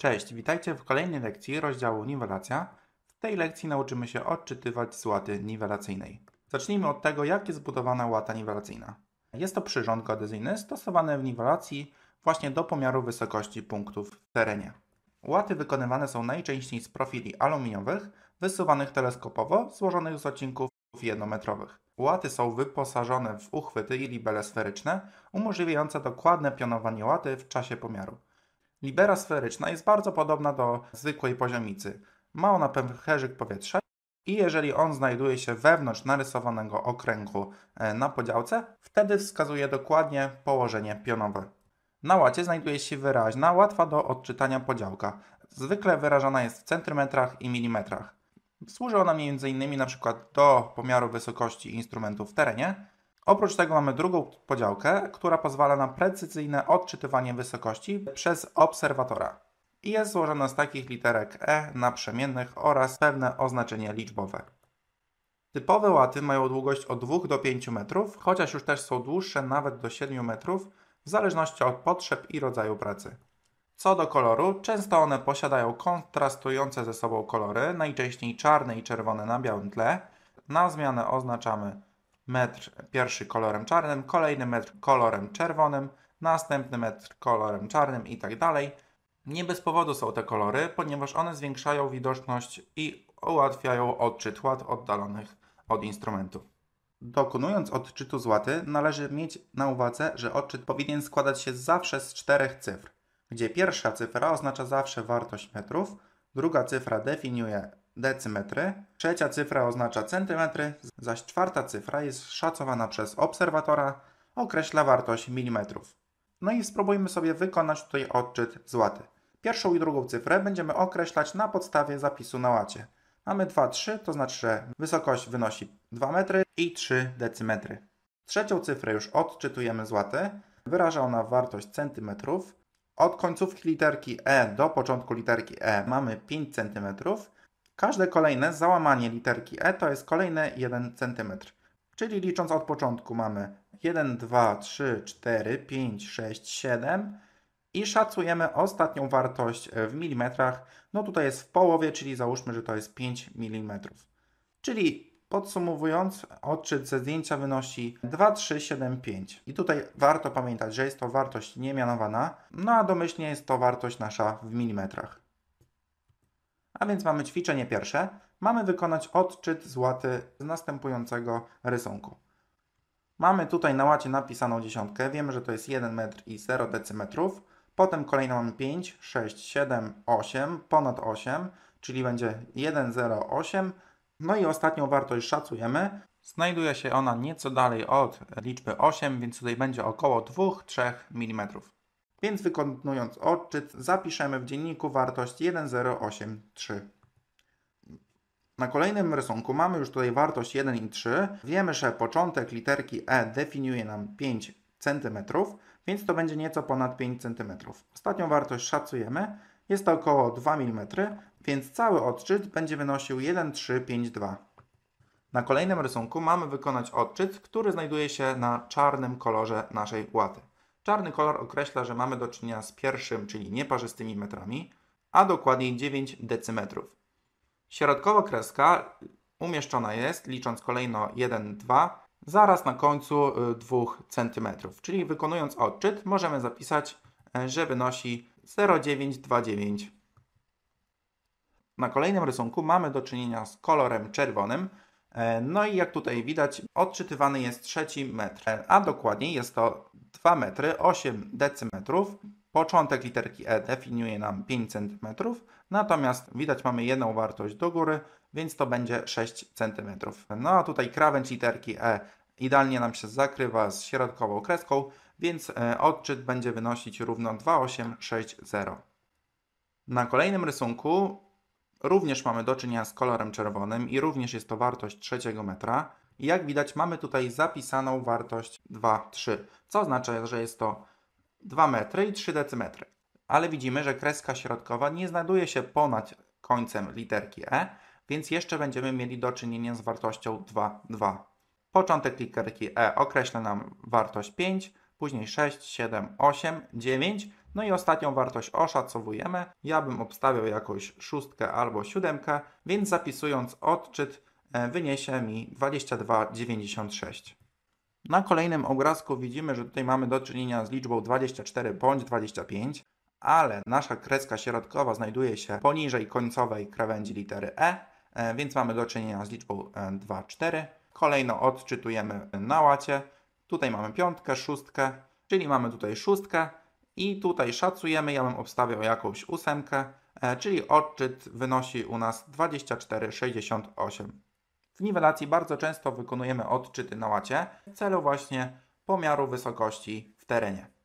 Cześć, witajcie w kolejnej lekcji rozdziału Niwelacja. W tej lekcji nauczymy się odczytywać z łaty niwelacyjnej. Zacznijmy od tego, jak jest zbudowana łata niwelacyjna. Jest to przyrząd geodezyjny stosowany w niwelacji właśnie do pomiaru wysokości punktów w terenie. Łaty wykonywane są najczęściej z profili aluminiowych, wysuwanych teleskopowo, złożonych z odcinków jednometrowych. Łaty są wyposażone w uchwyty i libele sferyczne, umożliwiające dokładne pionowanie łaty w czasie pomiaru. Libera sferyczna jest bardzo podobna do zwykłej poziomicy. Ma ona pęcherzyk powietrza i jeżeli on znajduje się wewnątrz narysowanego okręgu e, na podziałce, wtedy wskazuje dokładnie położenie pionowe. Na łacie znajduje się wyraźna, łatwa do odczytania podziałka. Zwykle wyrażana jest w centymetrach i milimetrach. Służy ona m.in. na przykład do pomiaru wysokości instrumentu w terenie, Oprócz tego mamy drugą podziałkę, która pozwala na precyzyjne odczytywanie wysokości przez obserwatora i jest złożona z takich literek E naprzemiennych oraz pewne oznaczenia liczbowe. Typowe łaty mają długość od 2 do 5 metrów, chociaż już też są dłuższe nawet do 7 metrów, w zależności od potrzeb i rodzaju pracy. Co do koloru, często one posiadają kontrastujące ze sobą kolory, najczęściej czarne i czerwone na białym tle. Na zmianę oznaczamy metr pierwszy kolorem czarnym, kolejny metr kolorem czerwonym, następny metr kolorem czarnym i tak dalej. Nie bez powodu są te kolory, ponieważ one zwiększają widoczność i ułatwiają odczyt ład oddalonych od instrumentu. Dokonując odczytu z łaty, należy mieć na uwadze, że odczyt powinien składać się zawsze z czterech cyfr, gdzie pierwsza cyfra oznacza zawsze wartość metrów, druga cyfra definiuje decymetry, trzecia cyfra oznacza centymetry, zaś czwarta cyfra jest szacowana przez obserwatora, określa wartość milimetrów. No i spróbujmy sobie wykonać tutaj odczyt z łaty. Pierwszą i drugą cyfrę będziemy określać na podstawie zapisu na łacie. Mamy 2, 3, to znaczy, że wysokość wynosi 2 metry i 3 decymetry. Trzecią cyfrę już odczytujemy z łaty. Wyraża ona wartość centymetrów. Od końcówki literki E do początku literki E mamy 5 cm, Każde kolejne załamanie literki E to jest kolejne 1 cm. Czyli licząc od początku mamy 1, 2, 3, 4, 5, 6, 7 i szacujemy ostatnią wartość w milimetrach. No tutaj jest w połowie, czyli załóżmy, że to jest 5 mm. Czyli podsumowując, odczyt ze zdjęcia wynosi 2, 3, 7, 5. I tutaj warto pamiętać, że jest to wartość niemianowana, no a domyślnie jest to wartość nasza w milimetrach. A więc mamy ćwiczenie pierwsze. Mamy wykonać odczyt z łaty z następującego rysunku. Mamy tutaj na łacie napisaną dziesiątkę. Wiemy, że to jest 1 metr i 0 decymetrów. Potem kolejno mamy 5, 6, 7, 8, ponad 8, czyli będzie 1, 0, 8. No i ostatnią wartość szacujemy. Znajduje się ona nieco dalej od liczby 8, więc tutaj będzie około 2-3 mm. Więc wykonując odczyt zapiszemy w dzienniku wartość 1083. Na kolejnym rysunku mamy już tutaj wartość 1 i 3. Wiemy, że początek literki E definiuje nam 5 cm, więc to będzie nieco ponad 5 cm. Ostatnią wartość szacujemy, jest to około 2 mm, więc cały odczyt będzie wynosił 1,352. Na kolejnym rysunku mamy wykonać odczyt, który znajduje się na czarnym kolorze naszej łaty. Czarny kolor określa, że mamy do czynienia z pierwszym, czyli nieparzystymi metrami, a dokładniej 9 decymetrów. Środkowa kreska umieszczona jest, licząc kolejno 1, 2, zaraz na końcu 2 y, cm, czyli wykonując odczyt możemy zapisać, y, że wynosi 0,929. Na kolejnym rysunku mamy do czynienia z kolorem czerwonym, E, no i jak tutaj widać, odczytywany jest trzeci metr, a dokładniej jest to 2 metry 8 decymetrów. Początek literki E definiuje nam 5 cm, natomiast widać mamy jedną wartość do góry, więc to będzie 6 cm. No a tutaj krawędź literki E idealnie nam się zakrywa z środkową kreską, więc e, odczyt będzie wynosić równo 2860. Na kolejnym rysunku Również mamy do czynienia z kolorem czerwonym i również jest to wartość trzeciego metra. I jak widać mamy tutaj zapisaną wartość 2,3. co oznacza, że jest to 2 metry i 3 decymetry. Ale widzimy, że kreska środkowa nie znajduje się ponad końcem literki E, więc jeszcze będziemy mieli do czynienia z wartością 2,2. Początek literki E określa nam wartość 5, później 6, 7, 8, 9, no i ostatnią wartość oszacowujemy. Ja bym obstawiał jakąś szóstkę albo siódemkę, więc zapisując odczyt e, wyniesie mi 22,96. Na kolejnym obrazku widzimy, że tutaj mamy do czynienia z liczbą 24 bądź 25, ale nasza kreska środkowa znajduje się poniżej końcowej krawędzi litery E, e więc mamy do czynienia z liczbą 2,4. E, Kolejno odczytujemy na łacie. Tutaj mamy piątkę, szóstkę, czyli mamy tutaj szóstkę, i tutaj szacujemy, ja bym obstawiał jakąś ósemkę, e, czyli odczyt wynosi u nas 24,68. W niwelacji bardzo często wykonujemy odczyty na łacie w celu właśnie pomiaru wysokości w terenie.